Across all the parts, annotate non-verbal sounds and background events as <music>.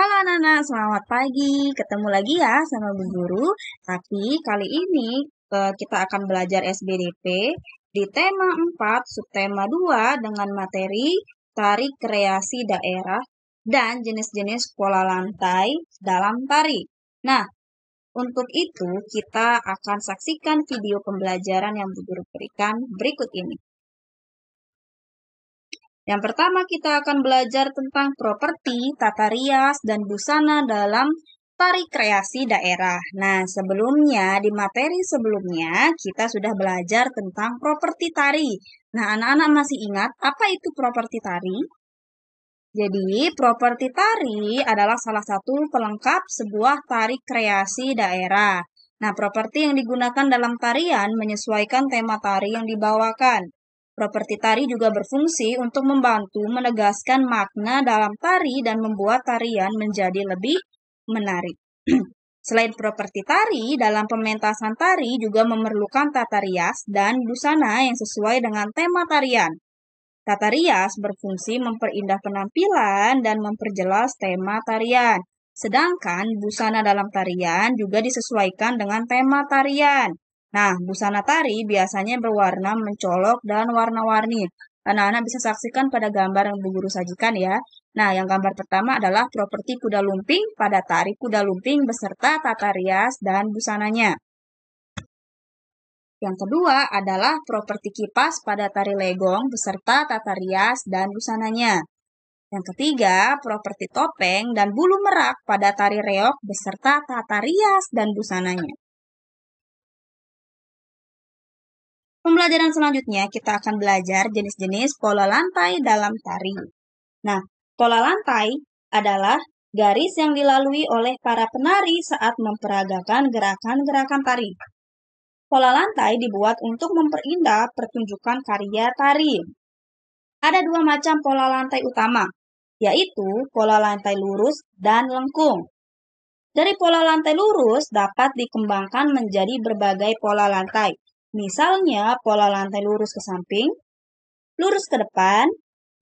Halo anak-anak, selamat pagi. Ketemu lagi ya sama Bu Guru. Tapi kali ini eh, kita akan belajar SBDP di tema 4, subtema 2 dengan materi tari kreasi daerah dan jenis-jenis pola lantai dalam tari. Nah, untuk itu kita akan saksikan video pembelajaran yang Bu Guru berikan berikut ini. Yang pertama kita akan belajar tentang properti, tata rias, dan busana dalam tari kreasi daerah. Nah, sebelumnya di materi sebelumnya kita sudah belajar tentang properti tari. Nah, anak-anak masih ingat apa itu properti tari? Jadi, properti tari adalah salah satu pelengkap sebuah tari kreasi daerah. Nah, properti yang digunakan dalam tarian menyesuaikan tema tari yang dibawakan. Properti tari juga berfungsi untuk membantu menegaskan makna dalam tari dan membuat tarian menjadi lebih menarik. <clears throat> Selain properti tari, dalam pementasan tari juga memerlukan tata rias dan busana yang sesuai dengan tema tarian. Tata rias berfungsi memperindah penampilan dan memperjelas tema tarian. Sedangkan busana dalam tarian juga disesuaikan dengan tema tarian. Nah, busana tari biasanya berwarna mencolok dan warna-warni. Anak-anak bisa saksikan pada gambar yang Bu Guru sajikan ya. Nah, yang gambar pertama adalah properti kuda lumping pada tari kuda lumping beserta tata rias dan busananya. Yang kedua adalah properti kipas pada tari legong beserta tata rias dan busananya. Yang ketiga, properti topeng dan bulu merak pada tari reok beserta tata rias dan busananya. Pembelajaran selanjutnya kita akan belajar jenis-jenis pola lantai dalam tari. Nah, pola lantai adalah garis yang dilalui oleh para penari saat memperagakan gerakan-gerakan tari. Pola lantai dibuat untuk memperindah pertunjukan karya tari. Ada dua macam pola lantai utama, yaitu pola lantai lurus dan lengkung. Dari pola lantai lurus dapat dikembangkan menjadi berbagai pola lantai, Misalnya, pola lantai lurus ke samping, lurus ke depan,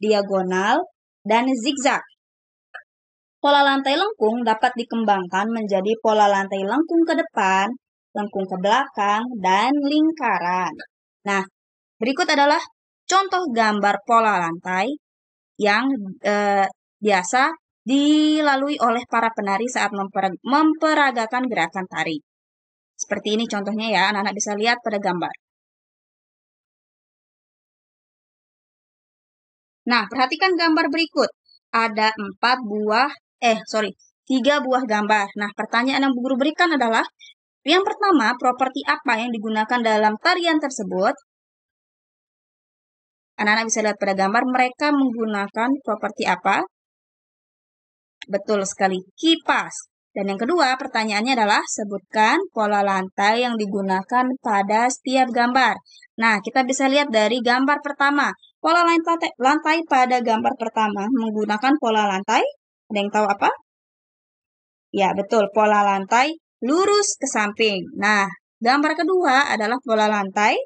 diagonal, dan zigzag. Pola lantai lengkung dapat dikembangkan menjadi pola lantai lengkung ke depan, lengkung ke belakang, dan lingkaran. Nah, berikut adalah contoh gambar pola lantai yang eh, biasa dilalui oleh para penari saat memperagakan gerakan tari. Seperti ini contohnya ya, anak-anak bisa lihat pada gambar. Nah, perhatikan gambar berikut. Ada empat buah, eh sorry, tiga buah gambar. Nah, pertanyaan yang guru berikan adalah, yang pertama, properti apa yang digunakan dalam tarian tersebut? Anak-anak bisa lihat pada gambar, mereka menggunakan properti apa? Betul sekali, kipas. Dan yang kedua, pertanyaannya adalah sebutkan pola lantai yang digunakan pada setiap gambar. Nah, kita bisa lihat dari gambar pertama. Pola lantai, lantai pada gambar pertama menggunakan pola lantai. Ada yang tahu apa? Ya, betul. Pola lantai lurus ke samping. Nah, gambar kedua adalah pola lantai.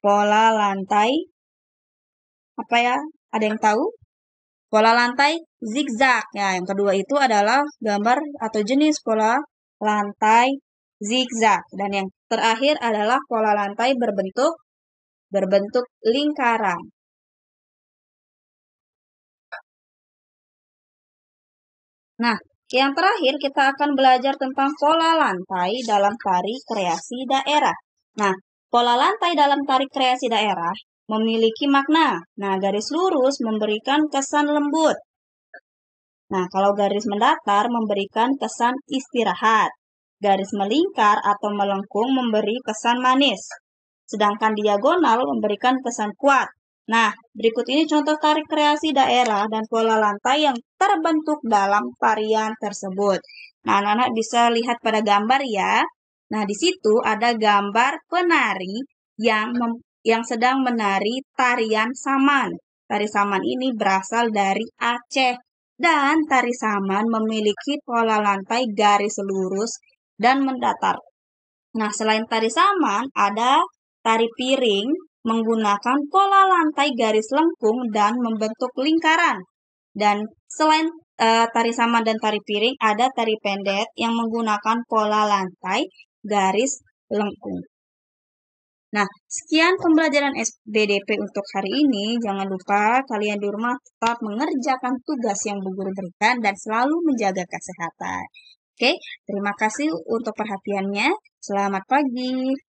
Pola lantai. Apa ya? Ada yang tahu? Pola lantai zigzag. Ya, yang kedua itu adalah gambar atau jenis pola lantai zigzag. Dan yang terakhir adalah pola lantai berbentuk berbentuk lingkaran. Nah, yang terakhir kita akan belajar tentang pola lantai dalam tari kreasi daerah. Nah, pola lantai dalam tari kreasi daerah memiliki makna. Nah, garis lurus memberikan kesan lembut. Nah, kalau garis mendatar memberikan kesan istirahat. Garis melingkar atau melengkung memberi kesan manis. Sedangkan diagonal memberikan kesan kuat. Nah, berikut ini contoh tarik kreasi daerah dan pola lantai yang terbentuk dalam varian tersebut. Nah, anak-anak bisa lihat pada gambar ya. Nah, di situ ada gambar penari yang yang sedang menari tarian saman. Tari saman ini berasal dari Aceh dan tari saman memiliki pola lantai garis lurus dan mendatar. Nah, selain tari saman, ada tari piring menggunakan pola lantai garis lengkung dan membentuk lingkaran. Dan selain uh, tari saman dan tari piring, ada tari pendet yang menggunakan pola lantai garis lengkung. Nah, sekian pembelajaran SBDP untuk hari ini. Jangan lupa kalian di rumah tetap mengerjakan tugas yang Bu Guru berikan dan selalu menjaga kesehatan. Oke, terima kasih untuk perhatiannya. Selamat pagi.